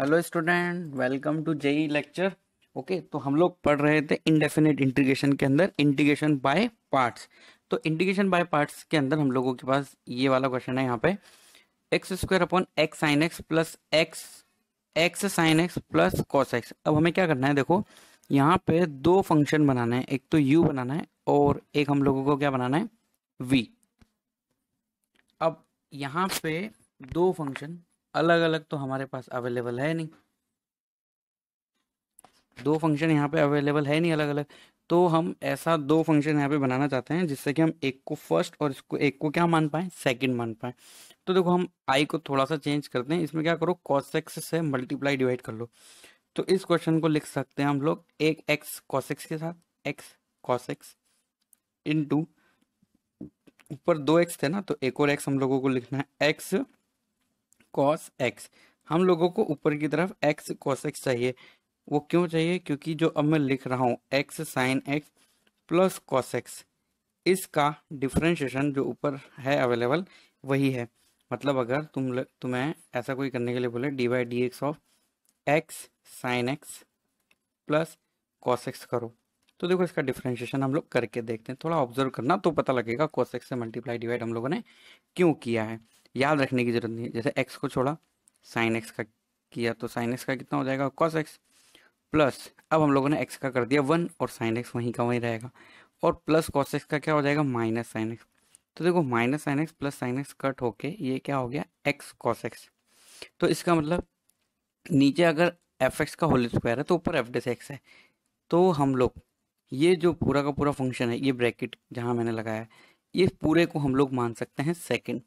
Hello student welcome to JEE lecture okay तो हम लोग पढ़ रहे थे इनडेफिनेट इंटीग्रेशन के अंदर इंटीग्रेशन बाय पार्ट्स तो इंटीग्रेशन बाय पार्ट्स के अंदर हम लोगों के पास ये वाला क्वेश्चन है यहाँ पे x square upon x sine x plus x x sine x plus cos x अब हमें क्या करना है देखो यहाँ पे दो फंक्शन बनाना है एक तो यू बनाना है और एक हम लोगों को क्या बनाना है वी अब यहाँ पे दो फंक्शन अलग अलग तो हमारे पास अवेलेबल है नहीं दो फंक्शन यहाँ पे अवेलेबल है नहीं अलग अलग तो हम ऐसा दो फंक्शन यहाँ पे बनाना चाहते हैं जिससे कि हम एक को फर्स्ट और इसको एक को क्या मान पाए सेकंड मान पाए तो देखो हम आई को थोड़ा सा चेंज करते हैं इसमें क्या करो कॉसेक्स से मल्टीप्लाई डिवाइड कर लो तो इस क्वेश्चन को लिख सकते हैं हम लोग एक एक्स कॉसेक्स के साथ एक्स कॉसेक्स इन टू ऊपर दो एक्स थे ना तो एक और एक्स हम लोगों को लिखना है एक्स कॉस एक्स हम लोगों को ऊपर की तरफ एक्स कॉस एक्स चाहिए वो क्यों चाहिए क्योंकि जो अब मैं लिख रहा हूँ x sine x plus cos x इसका डिफ्रेंशिएशन जो ऊपर है अवेलेबल वही है मतलब अगर तुम तुम्हें ऐसा कोई करने के लिए बोले d by d x of x sine x plus cos x करो तो देखो इसका डिफ्रेंशिएशन हम लोग करके देखते हैं थोड़ा ऑब्जर्व करना तो पता लगेगा कॉस एक्स से मल्टीप्लाई डिवाइड हम लोगों ने क्यों किया है याद रखने की ज़रूरत नहीं है जैसे एक्स को छोड़ा साइन एक्स का किया तो साइन एक्स का कितना हो जाएगा कॉस एक्स प्लस अब हम लोगों ने एक्स का कर दिया वन और साइन एक्स वहीं का वहीं रहेगा और प्लस कॉस एक्स का क्या हो जाएगा माइनस साइन एक्स तो देखो minus sine x plus sine x cut होके ये क्या हो गया एक्स कॉस एक्स तो इसका मतलब नीचे अगर एफ एक्स का होल स्क्वायर है तो ऊपर एफ डेस एक्स है तो हम लोग ये जो पूरा का पूरा फंक्शन है ये ब्रैकेट जहाँ मैंने लगाया है ये पूरे को हम लोग मान सकते हैं सेकेंड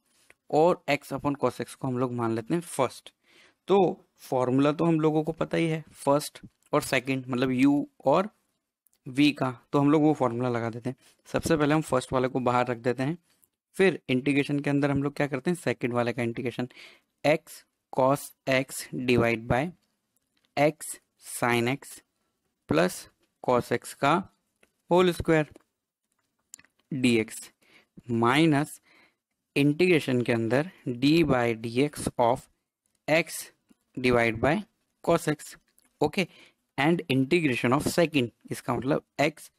और एक्स अपन कॉस एक्स को हम लोग मान लेते हैं फर्स्ट तो फॉर्मूला तो हम लोगों को पता ही है फर्स्ट और सेकंड मतलब यू और वी का तो हम लोग वो फॉर्मूला लगा देते हैं सबसे पहले हम फर्स्ट वाले को बाहर रख देते हैं फिर इंटीग्रेशन के अंदर हम लोग क्या करते हैं सेकंड वाले का integration x cos x divide by x sine x plus cos x का whole square d x minus integration के अंदर d by d x of x divide by cos x okay and integration of second इसका मतलब x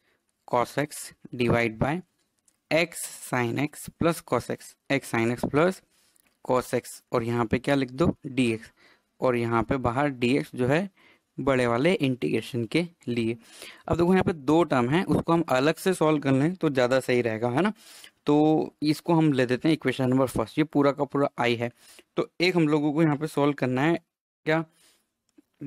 cos x divide by x sine x plus cos x x sine x plus cos x और यहाँ पे क्या लिख दो D x और यहाँ पे बाहर डी एक्स जो है बड़े वाले इंटीग्रेशन के लिए अब देखो यहाँ पे दो टर्म है उसको हम अलग से सॉल्व कर लें तो ज़्यादा सही रहेगा है ना तो इसको हम ले देते हैं इक्वेशन नंबर फर्स्ट ये पूरा का पूरा आई है तो एक हम लोगों को यहाँ पे सॉल्व करना है क्या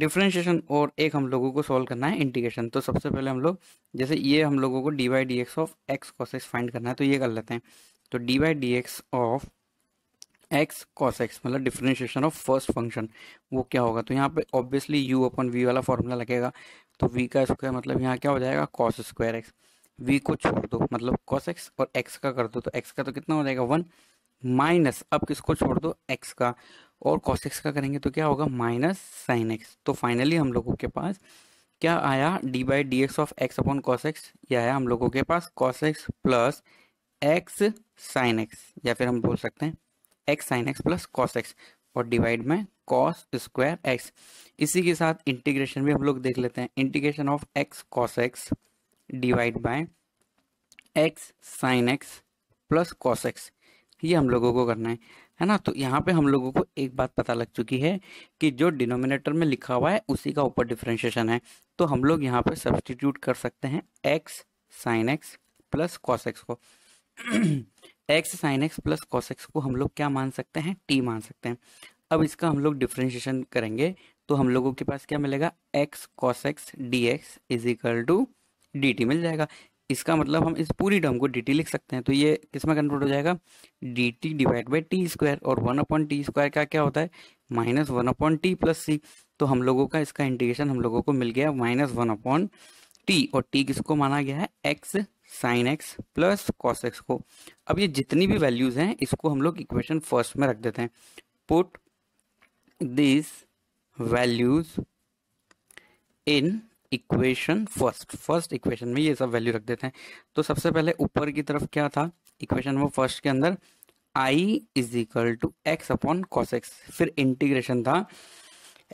डिफ्रेंशिएशन और एक हम लोगों को सॉल्व करना है इंटीग्रेशन तो सबसे पहले हम लोग जैसे ये हम लोगों को d by d x of x cos x find करना है तो ये कर लेते हैं तो d by d x of x cos x मतलब डिफ्रेंशिएशन ऑफ फर्स्ट फंक्शन वो क्या होगा तो यहाँ पे ऑब्वियसली यू अपन वी वाला फॉर्मूला लगेगा तो वी का स्क्वायर मतलब यहाँ क्या हो जाएगा कॉस स्क्वायर एक्स v को छोड़ दो मतलब कॉस एक्स और एक्स का कर दो तो एक्स का तो कितना हो जाएगा वन माइनस अब किसको छोड़ दो एक्स का और कॉस एक्स का करेंगे तो क्या होगा माइनस साइन एक्स तो फाइनली हम लोगों के पास क्या आया d by d x of x upon cos x ये आया हम लोगों के पास cos x plus x sine x या फिर हम बोल सकते हैं x sine x plus cos x और डिवाइड में कॉस स्क्वायर एक्स इसी के साथ इंटीग्रेशन भी हम लोग देख लेते हैं integration of x cos x divide by x sine x plus cos x ये हम लोगों को करना है है ना तो यहाँ पे हम लोगों को एक बात पता लग चुकी है कि जो डिनोमिनेटर में लिखा हुआ है उसी का ऊपर डिफ्रेंशिएशन है तो हम लोग यहाँ पे सब्सटीट्यूट कर सकते हैं x sine x plus cos x को x sine x plus cos x को हम लोग क्या मान सकते हैं टी मान सकते हैं अब इसका हम लोग डिफ्रेंशिएशन करेंगे तो हम लोगों के पास क्या मिलेगा x cos x d x is equal to dt मिल जाएगा इसका मतलब हम इस पूरी टर्म को dt लिख सकते हैं तो ये किस में कन्वर्ट हो जाएगा d t divide by t square और वन अपॉइंट टी स्क्वायर का क्या होता है minus one upon t plus c तो हम लोगों का इसका इंटीग्रेशन हम लोगों को मिल गया माइनस वन अपॉइंट टी और टी किसको माना गया है x sine x plus cos x को अब ये जितनी भी वैल्यूज हैं इसको हम लोग इक्वेशन फर्स्ट में रख देते हैं put this values in equation first first equation में ये सब वैल्यू रख देते हैं तो सबसे पहले ऊपर की तरफ क्या था इक्वेशन वो फर्स्ट के अंदर i is equal to x upon cos x फिर इंटीग्रेशन था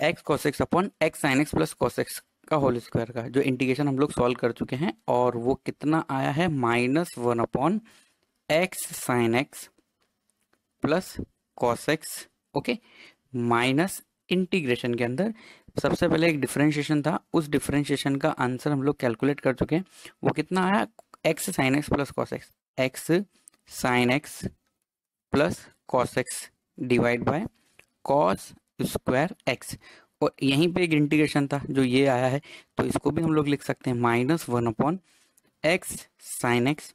x cos x अपॉन x sin x plus cos x का होल स्क्वायर का जो इंटीग्रेशन हम लोग सॉल्व कर चुके हैं और वो कितना आया है minus one upon x sine x plus cos x okay minus integration के अंदर सबसे पहले एक डिफ्रेंशिएशन था उस डिफ्रेंशिएशन का आंसर हम लोग कैलकुलेट कर चुके हैं वो कितना आया x sine x plus cos x x sine x plus cos x divide by cos square x और यहीं पे एक इंटीग्रेशन था जो ये आया है तो इसको भी हम लोग लिख सकते हैं minus one upon x sine x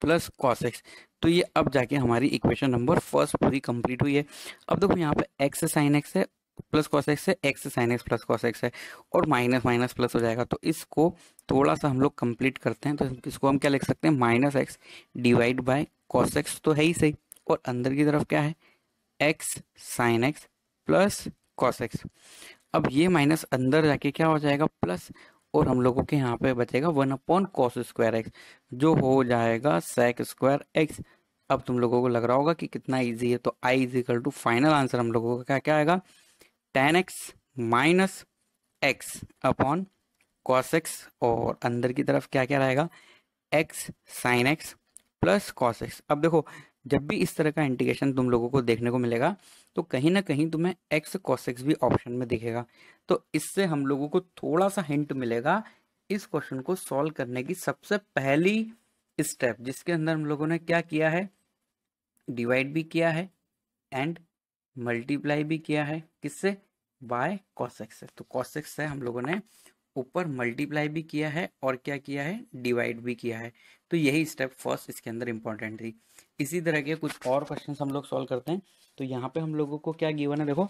plus cos x तो ये अब जाके हमारी इक्वेशन नंबर फर्स्ट पूरी कंप्लीट हुई है अब देखो यहाँ पे एक्स साइन एक्स है प्लस कॉस एक्स है x sine x plus cos x है और माइनस माइनस प्लस हो जाएगा तो इसको थोड़ा सा हम लोग कंप्लीट करते हैं तो इसको हम क्या लिख सकते हैं minus x divide by cos x तो है ही सही और अंदर की तरफ क्या है x sine x plus cos x अब ये माइनस अंदर जाके क्या हो जाएगा प्लस और हम लोगों के यहाँ पे बचेगा one upon cos square x जो हो जाएगा सेक स्क्वायर एक्स अब तुम लोगों को लग रहा होगा कि कितना इजी है तो I is equal to final answer हम लोगों का क्या क्या आएगा tan x minus x upon cos x और अंदर की तरफ क्या क्या रहेगा x sine x plus cos x अब देखो जब भी इस तरह का इंटीग्रेशन तुम लोगों को देखने को मिलेगा तो कहीं ना कहीं तुम्हें एक्स कॉस एक्स भी ऑप्शन में दिखेगा तो इससे हम लोगों को थोड़ा सा हिंट मिलेगा इस क्वेश्चन को सॉल्व करने की सबसे पहली स्टेप जिसके अंदर हम लोगों ने क्या किया है डिवाइड भी किया है एंड मल्टीप्लाई भी किया है किससे बाय कॉस एक्स है तो कॉस एक्स हम लोगों ने ऊपर मल्टीप्लाई भी किया है और क्या किया है डिवाइड भी किया है तो यही स्टेप फर्स्ट इसके अंदर इंपॉर्टेंट थी इसी तरह के कुछ और क्वेश्चन हम लोग सॉल्व करते हैं तो यहाँ पे हम लोगों को क्या गिवन है देखो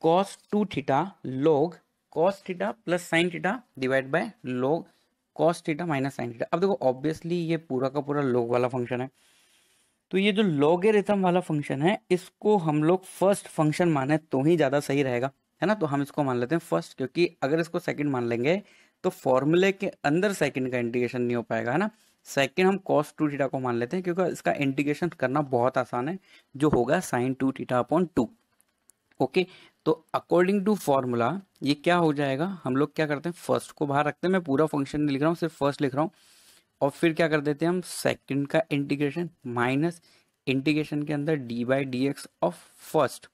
cos two theta log cos theta plus sine theta divide by log cos theta minus sine theta अब देखो ऑब्वियसली ये पूरा का पूरा लोग वाला फंक्शन है तो ये जो लॉगरिथम वाला फंक्शन है इसको हम लोग फर्स्ट फंक्शन माने तो ही ज़्यादा सही रहेगा है ना तो हम इसको मान लेते हैं फर्स्ट क्योंकि अगर इसको सेकंड मान लेंगे तो फॉर्मूले के अंदर सेकंड का इंटीग्रेशन नहीं हो पाएगा है ना सेकंड हम कॉस टू टीटा को मान लेते हैं क्योंकि इसका इंटीग्रेशन करना बहुत आसान है जो होगा sine two theta upon two okay तो अकॉर्डिंग टू फॉर्मूला ये क्या हो जाएगा हम लोग क्या करते हैं फर्स्ट को बाहर रखते हैं मैं पूरा फंक्शन नहीं लिख रहा हूँ सिर्फ फर्स्ट लिख रहा हूँ और फिर क्या कर देते हैं हम सेकंड का इंटीग्रेशन माइनस इंटीग्रेशन के अंदर d by d x of first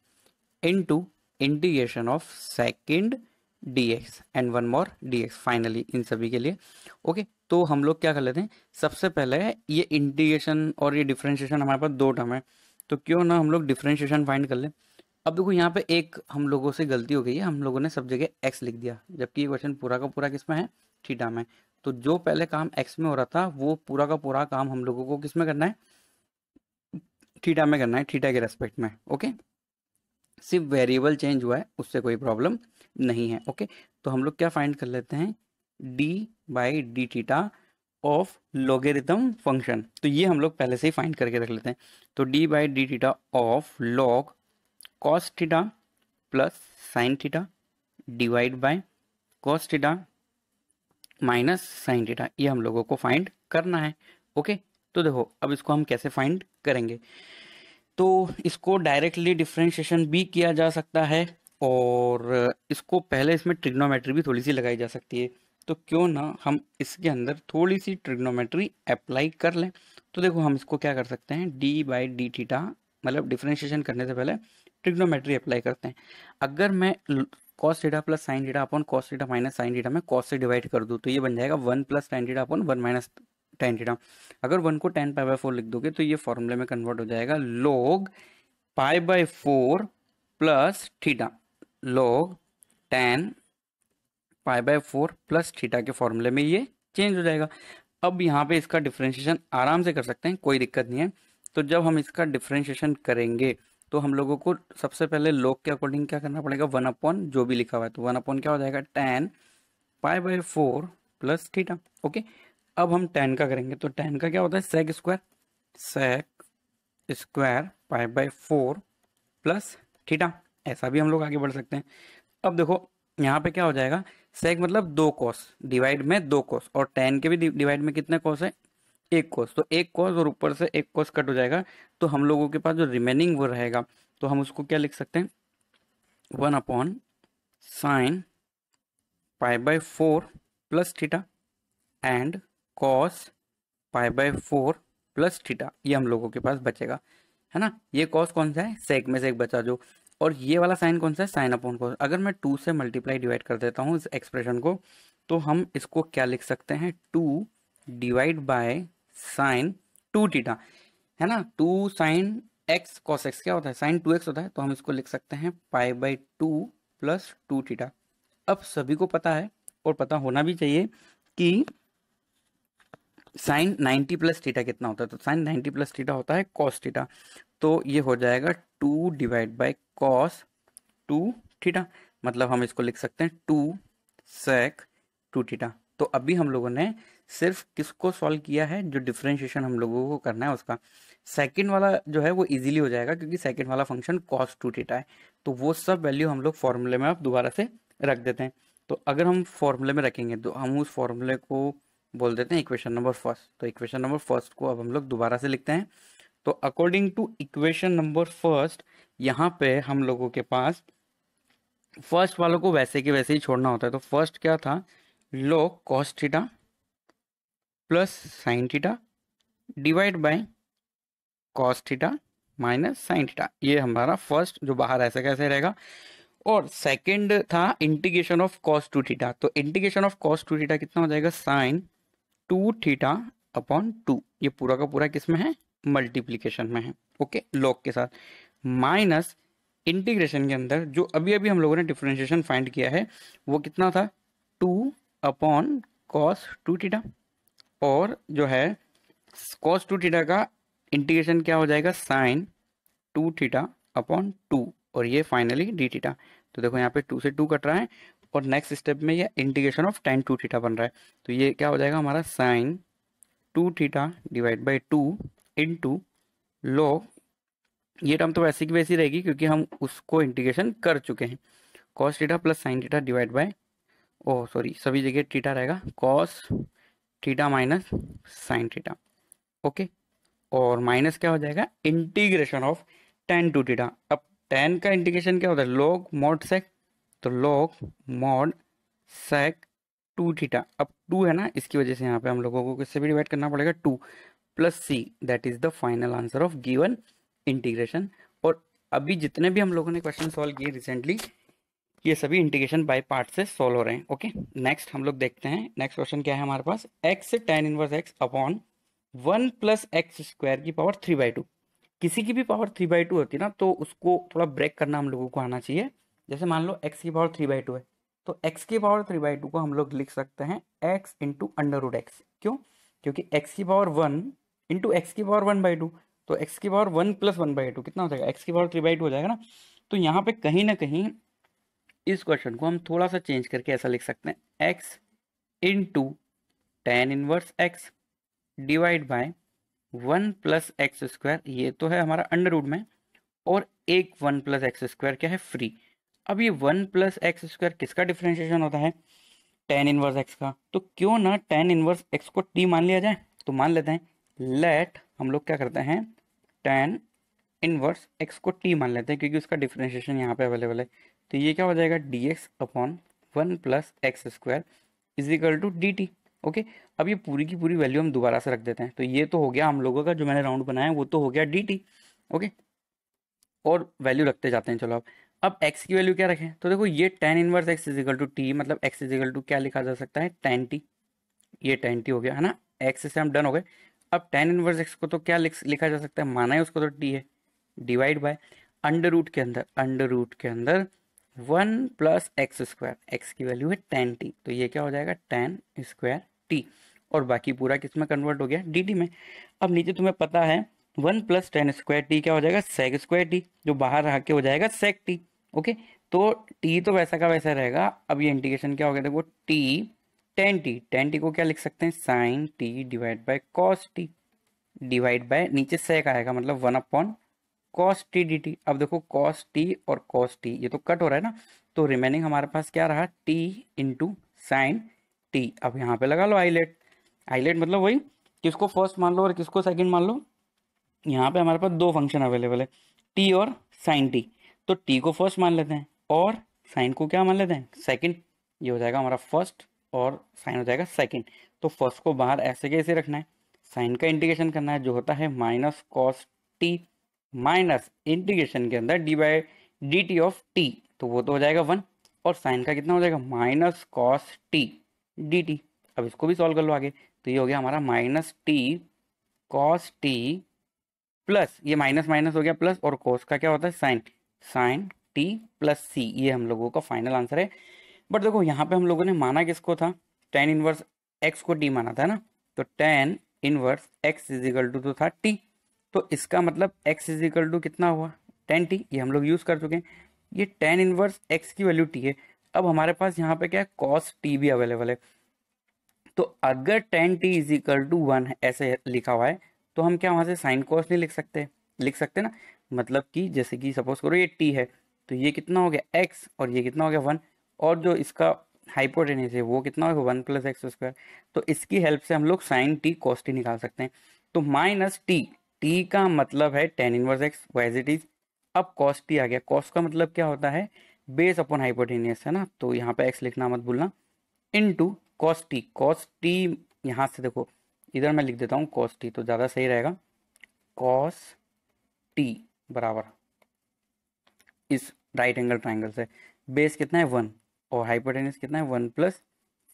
into integration of second dx and one more dx finally इन सभी के लिए ओके okay, तो हम लोग क्या कर लेते हैं सबसे पहले ये इंटीग्रेशन और ये डिफ्रेंशिएशन हमारे पास दो टर्म है तो क्यों ना हम लोग डिफ्रेंशिएशन फाइंड कर लें अब देखो यहाँ पे एक हम लोगों से गलती हो गई है हम लोगों ने सब जगह एक्स लिख दिया जबकि ये क्वेश्चन पूरा का पूरा किसमें है थीटा में तो जो पहले काम एक्स में हो रहा था वो पूरा का पूरा काम हम लोगों को किसमें करना है थीटा में करना है थीटा के रेस्पेक्ट में ओके okay? सिर्फ वेरिएबल चेंज हुआ है उससे कोई प्रॉब्लम नहीं है ओके तो हम लोग क्या फाइंड कर लेते हैं d by d theta of logarithm function तो ये हम लोग पहले से ही फाइंड करके रख लेते हैं तो d by d theta of log cos plus sine theta divide by cos theta minus sine theta ये हम लोगों को फाइंड करना है ओके तो देखो अब इसको हम कैसे फाइंड करेंगे तो इसको डायरेक्टली डिफ्रेंशिएशन भी किया जा सकता है और इसको पहले इसमें ट्रिग्नोमेट्री भी थोड़ी सी लगाई जा सकती है तो क्यों ना हम इसके अंदर थोड़ी सी ट्रिग्नोमेट्री अप्लाई कर लें तो देखो हम इसको क्या कर सकते हैं डी बाई डी थीटा मतलब डिफ्रेंशिएशन करने से पहले ट्रिग्नोमेट्री अप्लाई करते हैं अगर मैं cos theta plus sine theta upon cos theta minus sine theta में कॉस से डिवाइड कर दूँ तो ये बन जाएगा one plus sine theta upon one minus tan theta अगर वन को टेन पाई बाय फोर लिख दोगे तो ये फॉर्मूले में कन्वर्ट हो जाएगा log pi by four plus theta log tan pi by four plus theta के फॉर्मूले में ये चेंज हो जाएगा अब यहाँ पे इसका डिफ्रेंशिएशन आराम से कर सकते हैं कोई दिक्कत नहीं है तो जब हम इसका डिफ्रेंशिएशन करेंगे तो हम लोगों को सबसे पहले लोग के अकॉर्डिंग क्या करना पड़ेगा वन अपॉन जो भी लिखा हुआ है तो वन अपॉन क्या हो जाएगा tan pi by four plus theta okay okay? अब हम टेन का करेंगे तो टेन का क्या होता है sec square sec square five by four plus theta ऐसा भी हम लोग आगे बढ़ सकते हैं अब देखो यहाँ पे क्या हो जाएगा सेक मतलब दो कोस डिवाइड में दो कोस और टेन के भी डिवाइड में कितने कोस है एक कोस तो एक कोस और ऊपर से एक कोस कट हो जाएगा तो हम लोगों के पास जो रिमेनिंग वो रहेगा तो हम उसको क्या लिख सकते हैं one upon sine five by four plus theta and cos pi by four plus theta ये हम लोगों के पास बचेगा है ना ये कॉस कौन सा है सेक में से एक बचा जो और ये वाला साइन कौन सा है साइन अपॉन कॉस अगर मैं टू से मल्टीप्लाई डिवाइड कर देता हूँ इस एक्सप्रेशन को तो हम इसको क्या लिख सकते हैं two divide by sine two theta है ना two sine x cos x क्या होता है साइन टू एक्स होता है तो हम इसको लिख सकते हैं pi by two plus two theta अब सभी को पता है और पता होना भी चाहिए कि साइन 90 प्लस थीटा कितना होता है तो साइन 90 प्लस थीटा होता है कॉस थीटा तो ये हो जाएगा two divide by cos two theta मतलब हम इसको लिख सकते हैं टू सेक टू थीटा तो अभी हम लोगों ने सिर्फ किसको सॉल्व किया है जो डिफ्रेंशिएशन हम लोगों को करना है उसका सेकंड वाला जो है वो इजीली हो जाएगा क्योंकि सेकंड वाला फंक्शन कॉस टू थीटा है तो वो सब वैल्यू हम लोग फॉर्मूले में आप दोबारा से रख देते हैं तो अगर हम फॉर्मूले में रखेंगे तो हम उस फॉर्मूले को बोल देते हैं इक्वेशन नंबर फर्स्ट तो इक्वेशन नंबर फर्स्ट को अब हम लोग दोबारा से लिखते हैं तो according to equation number first यहाँ पे हम लोगों के पास फर्स्ट वालों को वैसे के वैसे ही छोड़ना होता है तो फर्स्ट क्या था log cos theta plus sine theta divide by cos theta minus sine theta ये हमारा फर्स्ट जो बाहर ऐसे कैसे रहेगा और सेकंड था integration of cos two theta तो integration of cos two theta कितना हो जाएगा sine two theta upon two ये पूरा का पूरा किसमें है मल्टीप्लीकेशन में है ओके लॉग के साथ माइनस इंटीग्रेशन के अंदर जो अभी अभी हम लोगों ने डिफ्रेंशिएशन फाइंड किया है वो कितना था two upon cos two theta और जो है कॉस टू टीटा का इंटीग्रेशन क्या हो जाएगा sine two theta upon two और ये फाइनली डी थीटा तो देखो यहाँ पे टू से टू कट रहा है और नेक्स्ट स्टेप में ये integration of tan two theta बन रहा है तो ये क्या हो जाएगा हमारा sine two theta divide by two into लो ये टर्म तो वैसी की वैसी रहेगी क्योंकि हम उसको इंटीग्रेशन कर चुके हैं cos theta plus sine theta divide by oh sorry सभी जगह थीटा रहेगा cos theta minus sine theta okay और माइनस क्या हो जाएगा integration of tan two theta अब टेन का इंटीग्रेशन क्या होता है लॉग मोट सेक तो log mod sec two theta अब टू है ना इसकी वजह से यहाँ पे हम लोगों को किससे भी डिवाइड करना पड़ेगा two plus c that is the final answer of given integration और अभी जितने भी हम लोगों ने क्वेश्चन सॉल्व किए रिसेंटली ये सभी इंटीग्रेशन बाय पार्ट से सॉल्व हो रहे हैं ओके नेक्स्ट हम लोग देखते हैं नेक्स्ट क्वेश्चन क्या है हमारे पास x tan inverse x upon one plus x square की पावर थ्री बाई टू किसी की भी पावर थ्री बाई टू होती है ना तो उसको थोड़ा ब्रेक करना हम लोगों को आना चाहिए जैसे मान लो एक्स की पावर थ्री बाई टू है तो एक्स की पावर थ्री बाई टू को हम लोग लिख सकते हैं x into under root x क्यों क्योंकि एक्स की पावर वन इंटू एक्स की पावर वन बाई टू तो एक्स की power one plus one by two कितना हो जाएगा एक्स की पावर थ्री बाई टू हो जाएगा ना तो यहाँ पे कहीं ना कहीं इस क्वेश्चन को हम थोड़ा सा चेंज करके ऐसा लिख सकते हैं x into tan inverse x divide by one plus x square ये तो है हमारा अंडर रूड में और एक वन प्लस एक्स स्क्वायर क्या है फ्री अब ये वन प्लस एक्स स्क्वायर किसका डिफ्रेंशिएशन होता है टेन इनवर्स एक्स का तो क्यों ना टेन इनवर्स एक्स को टी मान लिया जाए तो मान लेते हैं लेट हम लोग क्या करते हैं टेन इनवर्स एक्स को टी मान लेते हैं क्योंकि उसका डिफ्रेंशिएशन यहाँ पे अवेलेबल है तो ये क्या हो जाएगा d x upon one plus x square is equal to d t okay अब ये पूरी की पूरी वैल्यू हम दोबारा से रख देते हैं तो ये तो हो गया हम लोगों का जो मैंने राउंड बनाया वो तो हो गया डी टी ओके और वैल्यू रखते जाते हैं चलो अब अब एक्स की वैल्यू क्या रखें तो देखो ये tan inverse x is equal to t मतलब एक्स इजिकल टू क्या लिखा जा सकता है टेन टी ये टेन टी हो गया है ना एक्स से हम डन हो गए अब टेन इनवर्स एक्स को तो क्या लिखा जा सकता है माना है उसको तो टी है डिवाइड बाय अंडर रूट के अंदर अंडर रूट के अंदर one plus x square x की वैल्यू है टेन टी तो ये क्या हो जाएगा टेन स्क्वायर टी और बाकी पूरा किसमें कन्वर्ट हो गया डी में अब नीचे तुम्हें पता है one plus tan square t क्या हो जाएगा सेक स्क्वायर टी जो बाहर के हो जाएगा सेक टी ओके तो टी तो वैसा का वैसा रहेगा अब ये इंटीग्रेशन क्या हो गया देखो t tan t tan t को क्या लिख सकते हैं sine t divide by cos t divide by नीचे सेक आएगा मतलब one upon cos t D t अब देखो कॉस टी और कॉस टी ये तो कट हो रहा है ना तो रिमेनिंग हमारे पास क्या रहा टी इंटू साइन टी अब यहाँ पे लगा लो आईलेट आईलेट मतलब वही किसको फर्स्ट मान लो और किसको सेकंड मान लो यहाँ पे हमारे पास दो फंक्शन अवेलेबल है टी और साइन टी तो टी को फर्स्ट मान लेते हैं और साइन को क्या मान लेते हैं सेकेंड ये हो जाएगा हमारा फर्स्ट और साइन हो जाएगा सेकेंड तो फर्स्ट को बाहर ऐसे कैसे रखना है साइन का इंटीग्रेशन करना है जो होता है minus cos t minus integration के अंदर d by d t of t तो वो तो हो जाएगा वन और साइन का कितना हो जाएगा minus cos t D t अब इसको भी सॉल्व कर लो आगे तो ये हो गया हमारा minus t cos t plus ये माइनस माइनस हो गया प्लस और कोस का क्या होता है sine sine t plus c ये हम लोगों का फाइनल आंसर है बट देखो यहाँ पे हम लोगों ने माना किसको था टेन इनवर्स एक्स को टी माना था ना तो tan inverse x is equal to तो था टी तो इसका मतलब एक्स इजिकल टू कितना हुआ टेन टी ये हम लोग यूज़ कर चुके हैं ये टेन इनवर्स एक्स की वैल्यू टी है अब हमारे पास यहाँ पे क्या है कॉस टी भी अवेलेबल है तो अगर tan t is equal to one ऐसे लिखा हुआ है तो हम क्या वहाँ से साइन कॉस नहीं लिख सकते लिख सकते ना मतलब कि जैसे कि सपोज करो ये टी है तो ये कितना हो गया एक्स और ये कितना हो गया वन और जो इसका हाइपोटेनिस है वो कितना गया वन प्लस एक्स स्क्वायर तो इसकी हेल्प से हम लोग साइन टी कॉस टी निकाल सकते हैं तो माइनस टी टी का मतलब है tan inverse x wise it is अब कॉस टी आ गया कॉस का मतलब क्या होता है बेस अपॉन हाइपोटेनियस है ना तो यहाँ पे एक्स लिखना मत भूलना into cos t cos t यहाँ से देखो इधर मैं लिख देता हूँ कॉस टी तो ज़्यादा सही रहेगा कॉस टी बराबर इस राइट एंगल ट्राइंगल से बेस कितना है वन और हाइपोटेनिस कितना है वन प्लस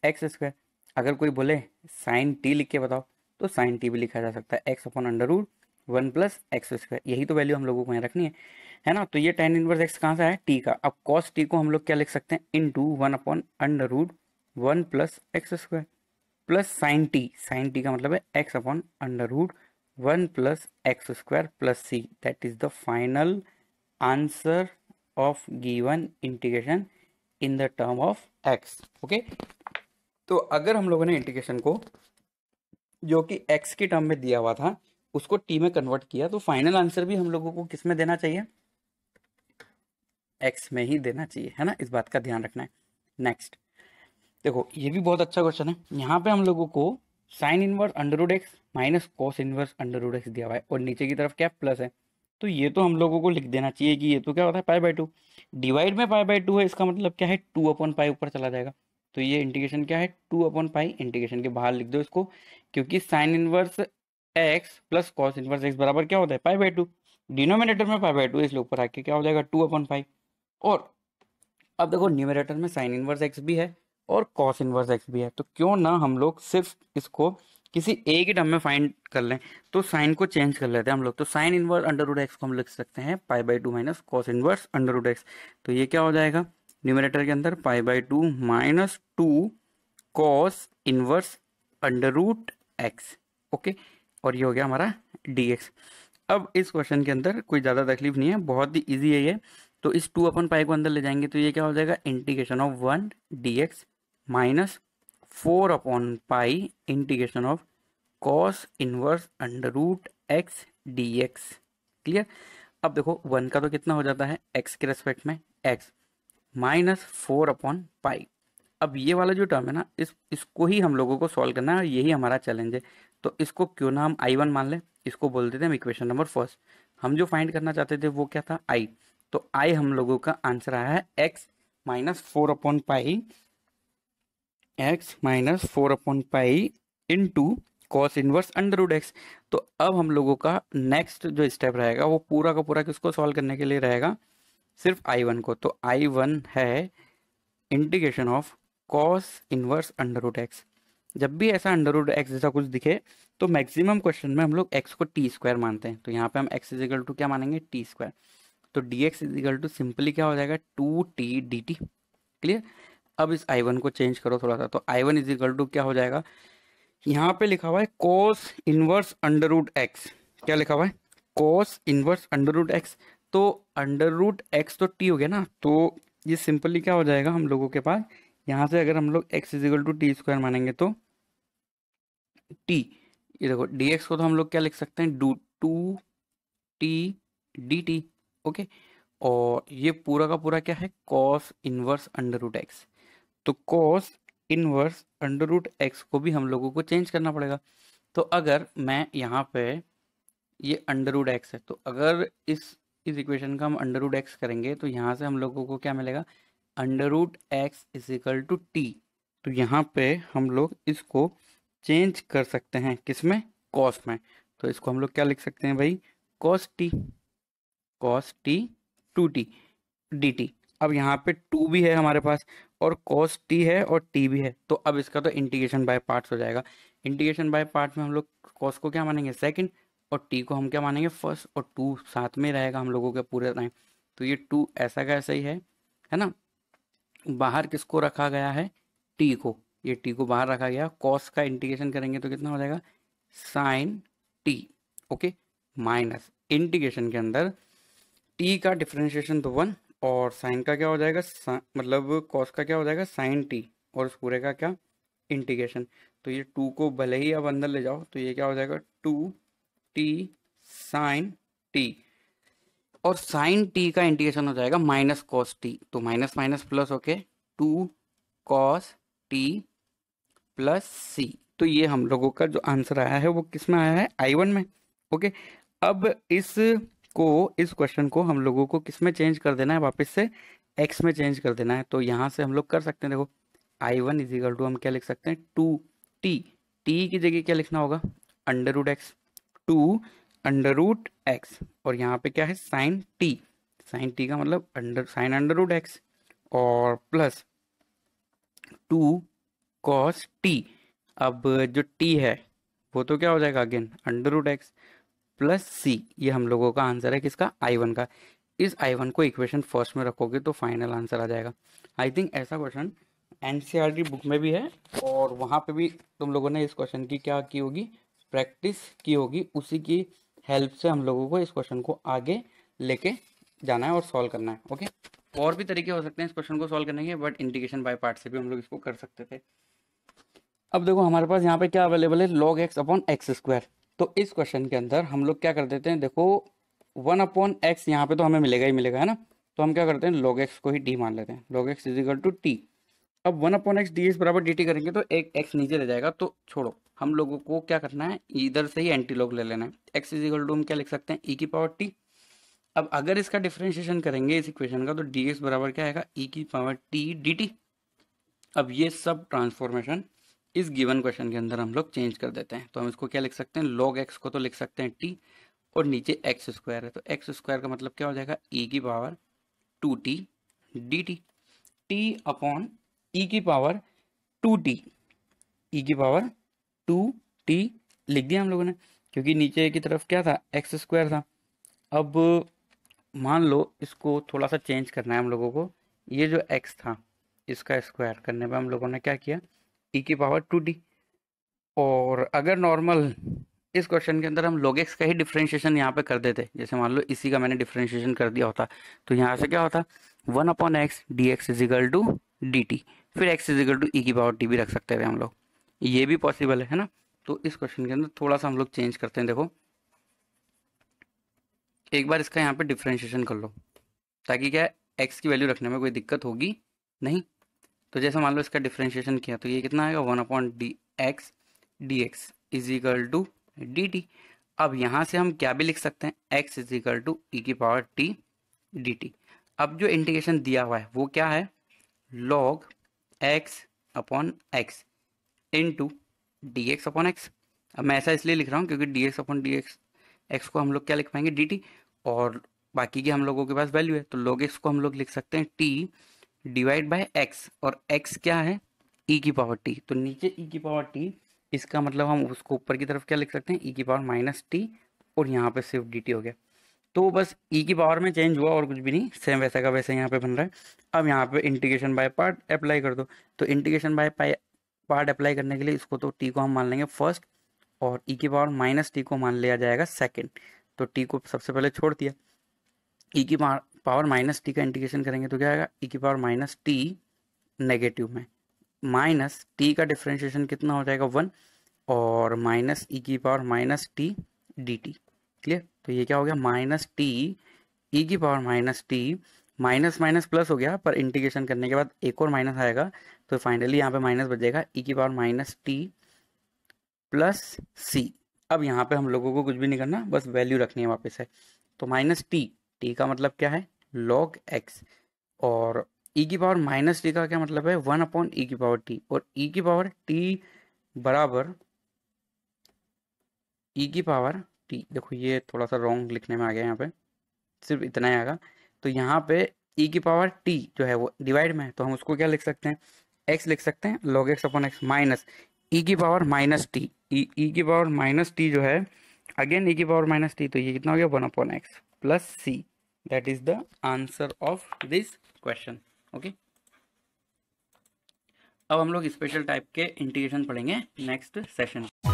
एक्स स्क्वायर अगर कोई बोले साइन टी लिख के बताओ तो साइन टी भी लिखा जा सकता है x upon under root one plus x square यही तो वैल्यू हम लोगों को यहाँ रखनी है है ना तो ये टेन इनवर्स एक्स कहाँ से आया टी का अब कॉस टी को हम लोग क्या लिख सकते हैं into one upon under root one plus x square plus sine t sine t का मतलब है x upon under root one plus x square plus c that is the final answer of given integration in the term of x okay तो अगर हम लोगों ने integration को जो कि एक्स के टर्म में दिया हुआ था उसको टी में कन्वर्ट किया तो फाइनल आंसर भी हम लोगों को किस में देना चाहिए एक्स में ही देना चाहिए है ना इस बात का ध्यान रखना है नेक्स्ट देखो ये भी बहुत अच्छा क्वेश्चन है यहाँ पे हम लोगों को sine inverse under root x minus cos inverse under root x दिया हुआ है और नीचे की तरफ क्या प्लस है तो ये तो हम लोगों को लिख देना चाहिए कि ये तो क्या होता है पाई बाई टू डिवाइड में पाई बाई टू है इसका मतलब क्या है टू अपॉन पाई ऊपर चला जाएगा तो ये इंटीग्रेशन क्या है टू अपॉन पाई इंटीग्रेशन के बाहर लिख दो इसको क्योंकि sine inverse x plus cos inverse x बराबर क्या होता है पाई बाई टू डिनोमिनेटर में पाई बाई टू इसलिए ऊपर आके क्या हो जाएगा टू अपॉन पाई और अब देखो न्यूमिनेटर में साइन इनवर्स एक्स भी है और कॉस इनवर्स एक्स भी है तो क्यों ना हम लोग सिर्फ इसको किसी एक ही टर्म में फाइंड कर लें तो साइन को चेंज कर लेते हैं हम लोग तो sine inverse under root x को हम लिख सकते हैं pi by two minus cos inverse under root x तो ये क्या हो जाएगा न्यूमिनेटर के अंदर pi by two minus two cos inverse under root x okay और ये हो गया हमारा डी एक्स अब इस क्वेश्चन के अंदर कोई ज़्यादा तकलीफ नहीं है बहुत ही ईजी है ये तो इस टू अपन पाई को अंदर ले जाएंगे तो ये क्या हो जाएगा integration of one d x minus four upon pi integration of cos inverse under root x d x clear अब देखो वन का तो कितना हो जाता है एक्स के रेस्पेक्ट में x minus four upon pi अब ये वाला जो टर्म है ना इस इसको ही हम लोगों को सॉल्व करना है और यही हमारा चैलेंज है तो इसको क्यों ना हम आई वन मान लें इसको बोल देते हम इक्वेशन नंबर फर्स्ट हम जो फाइंड करना चाहते थे वो क्या था आई तो आई हम लोगों का आंसर आया है x minus four upon pi x minus four upon pi into cos inverse under root x तो अब हम लोगों का नेक्स्ट जो स्टेप रहेगा वो पूरा का पूरा किसको सॉल्व करने के लिए रहेगा सिर्फ आई वन को तो आई वन है integration of cos inverse under root x जब भी ऐसा अंडर रूड एक्स जैसा कुछ दिखे तो मैक्सिमम क्वेश्चन में हम लोग एक्स को टी स्क्वायर मानते हैं तो यहाँ पे हम एक्स इजिकल टू क्या मानेंगे टी स्क्वायर तो d x is equal to simply क्या हो जाएगा two t D T clear अब इस आई वन को चेंज करो थोड़ा सा तो I one is equal to क्या हो जाएगा यहाँ पे लिखा हुआ है cos inverse under root x क्या लिखा हुआ है cos inverse under root x तो अंडर रूट एक्स तो टी हो गया ना तो ये सिंपली क्या हो जाएगा हम लोगों के पास यहाँ से अगर हम लोग x is equal to t square मानेंगे तो टी ये देखो डी एक्स को तो हम लोग क्या लिख सकते हैं डू two t D t okay और ये पूरा का पूरा क्या है cos inverse under root x तो cos inverse under root x को भी हम लोगों को चेंज करना पड़ेगा तो अगर मैं यहाँ पे ये अंडर रूट एक्स है तो अगर इस इस इक्वेशन का हम अंडर रूट एक्स करेंगे तो यहाँ से हम लोगों को क्या मिलेगा under root x is equal to t तो यहाँ पे हम लोग इसको चेंज कर सकते हैं किस में कॉस में तो इसको हम लोग क्या लिख सकते हैं भाई cos t cos t two t D t अब यहाँ पे टू भी है हमारे पास और कॉस टी है और टी भी है तो अब इसका तो इंटीग्रेशन बाय पार्ट्स हो जाएगा इंटीग्रेशन बाय पार्ट में हम लोग कॉस को क्या मानेंगे सेकंड और टी को हम क्या मानेंगे फर्स्ट और टू साथ में रहेगा हम लोगों का पूरे टाइम तो ये टू ऐसा का ऐसा ही है है ना बाहर किसको रखा गया है टी को ये टी को बाहर रखा गया कॉस का इंटीग्रेशन करेंगे तो कितना हो जाएगा sine t okay minus integration के अंदर टी का डिफ्रेंशिएशन तो वन और साइन का क्या हो जाएगा मतलब कॉस का क्या हो जाएगा साइन टी और उस पूरे का क्या इंटीग्रेशन तो ये टू को भले ही आप अंदर ले जाओ तो ये क्या हो जाएगा टू टी साइन टी और साइन टी का इंटीग्रेशन हो जाएगा माइनस कॉस टी तो minus minus plus okay two cos t plus c तो ये हम लोगों का जो आंसर आया है वो किस में आया है आई वन में ओके अब इस को इस क्वेश्चन को हम लोगों को किस में चेंज कर देना है वापस से एक्स में चेंज कर देना है तो यहाँ से हम लोग कर सकते हैं देखो आई वन इक्वल टू हम क्या लिख सकते हैं टू टी टी की जगह क्या लिखना होगा under root x two under root x और यहाँ पे क्या है साइन टी साइन टी का मतलब under sine under root x और प्लस टू कॉस टी अब जो टी है वो तो क्या हो जाएगा again under root x plus c ये हम लोगों का आंसर है किसका आई वन का इस आई वन को इक्वेशन फर्स्ट में रखोगे तो फाइनल आंसर आ जाएगा आई थिंक ऐसा क्वेश्चन एन बुक में भी है और वहाँ पे भी तुम लोगों ने इस क्वेश्चन की क्या की होगी प्रैक्टिस की होगी उसी की हेल्प से हम लोगों को इस क्वेश्चन को आगे लेके जाना है और सॉल्व करना है ओके और भी तरीके हो सकते हैं इस क्वेश्चन को सॉल्व करने के बट इंटीग्रेशन बाय पार्ट से भी हम लोग इसको कर सकते थे अब देखो हमारे पास यहाँ पे क्या अवेलेबल है log x upon x square तो इस क्वेश्चन के अंदर हम लोग क्या कर देते हैं देखो वन अपॉन एक्स यहाँ पे तो हमें मिलेगा ही मिलेगा है ना तो हम क्या करते हैं लॉग एक्स को ही डी मान लेते हैं log x is equal to t अब one upon x d x बराबर डी टी करेंगे तो एक एक्स नीचे रह जाएगा तो छोड़ो हम लोगों को क्या करना है इधर से ही एंटी लॉग ले लेना है एक्स इजिकल टू हम क्या लिख सकते हैं ई e की पावर टी अब अगर इसका डिफ्रेंशिएशन करेंगे इस इक्वेशन का तो डी एक्स बराबर क्या आएगा ई e की पावर टी डी टी अब ये सब ट्रांसफॉर्मेशन इस गिवन क्वेश्चन के अंदर हम लोग चेंज कर देते हैं तो हम इसको क्या लिख सकते हैं लॉग एक्स को तो लिख सकते हैं टी और नीचे एक्स स्क्वायर है तो एक्स स्क्वायर का मतलब क्या हो जाएगा ई e की power two t D t t upon e की पावर टू टी ई की पावर टू टी लिख दिया हम लोगों ने क्योंकि नीचे की तरफ क्या था एक्स स्क्वायर था अब मान लो इसको थोड़ा सा चेंज करना है हम लोगों को ये जो एक्स था इसका स्क्वायर करने पर हम लोगों ने क्या किया ई की पावर टू डी और अगर नॉर्मल इस क्वेश्चन के अंदर हम लोग एक्स का ही डिफ्रेंशिएशन यहाँ पे कर देते जैसे मान लो इसी का मैंने डिफ्रेंशिएशन कर दिया होता तो यहाँ से क्या होता one upon x d x is equal to d t फिर एक्स इजिकल टू ई की पावर टी भी रख सकते थे हम लोग ये भी पॉसिबल है, है ना तो इस क्वेश्चन के अंदर थोड़ा सा हम लोग चेंज करते हैं देखो एक बार इसका यहाँ पे डिफ्रेंशिएशन कर लो ताकि क्या एक्स की वैल्यू रखने में कोई दिक्कत होगी नहीं तो जैसे मान लो इसका डिफ्रेंशिएशन किया तो ये कितना आएगा one upon d x d x is equal to d t अब यहाँ से हम क्या भी लिख सकते हैं एक्स इजिकल टू ई की पावर टी डी टी अब जो इंटीग्रेशन दिया हुआ है वो क्या है log x upon x into d x upon x अब मैं ऐसा इसलिए लिख रहा हूँ क्योंकि d x upon d x x को हम लोग क्या लिख पाएंगे डी टी और बाकी की हम लोगों के पास वैल्यू है तो लॉग एक्स को हम लोग लिख सकते हैं टी डिवाइड बाय एक्स और एक्स क्या है ई e की पावर टी तो नीचे ई e की पावर टी इसका मतलब हम उसको ऊपर की तरफ क्या लिख सकते हैं ई e की पावर माइनस टी और यहाँ पे सिर्फ डी टी हो गया तो बस ई e की पावर में चेंज हुआ और कुछ भी नहीं सेम वैसा का वैसा यहाँ पे बन रहा है अब यहाँ पे इंटीग्रेशन बाय पार्ट अप्लाई कर दो तो इंटीग्रेशन बाय पार्ट अप्लाई करने के लिए इसको तो टी को हम मान लेंगे फर्स्ट और ई e की पावर माइनस टी को मान लिया जाएगा सेकेंड तो टी को सबसे पहले छोड़ दिया ई e की पावर पावर माइनस टी का इंटीग्रेशन करेंगे तो क्या आएगा ई e की पावर माइनस टी नेगेटिव में माइनस टी का डिफ्रेंशिएशन कितना हो जाएगा वन और माइनस ई e की power minus T D T clear तो ये क्या हो गया माइनस टी ई e की power minus T minus minus plus हो गया पर इंटीग्रेशन करने के बाद एक और माइनस आएगा तो फाइनली यहाँ पे माइनस बचेगा ई की power minus t plus c अब यहाँ पे हम लोगों को कुछ भी नहीं करना बस वैल्यू रखनी है वापस है तो माइनस टी टी का मतलब क्या है लॉग एक्स और ई e की पावर माइनस टी का क्या मतलब है वन अपॉन ई की पावर टी और ई e की पावर टी बराबर ई e की पावर टी देखो ये थोड़ा सा रॉन्ग लिखने में आ गया यहाँ पे सिर्फ इतना ही आएगा तो यहाँ पे ई की पावर टी जो है वो डिवाइड में है तो हम उसको क्या लिख सकते हैं एक्स लिख सकते हैं log x upon x minus e की पावर माइनस टी ई की पावर माइनस टी जो है अगेन ई की पावर माइनस टी तो ये कितना हो गया one upon x plus c that is the answer of this question okay अब हम लोग स्पेशल टाइप के इंटीग्रेशन पढ़ेंगे नेक्स्ट सेशन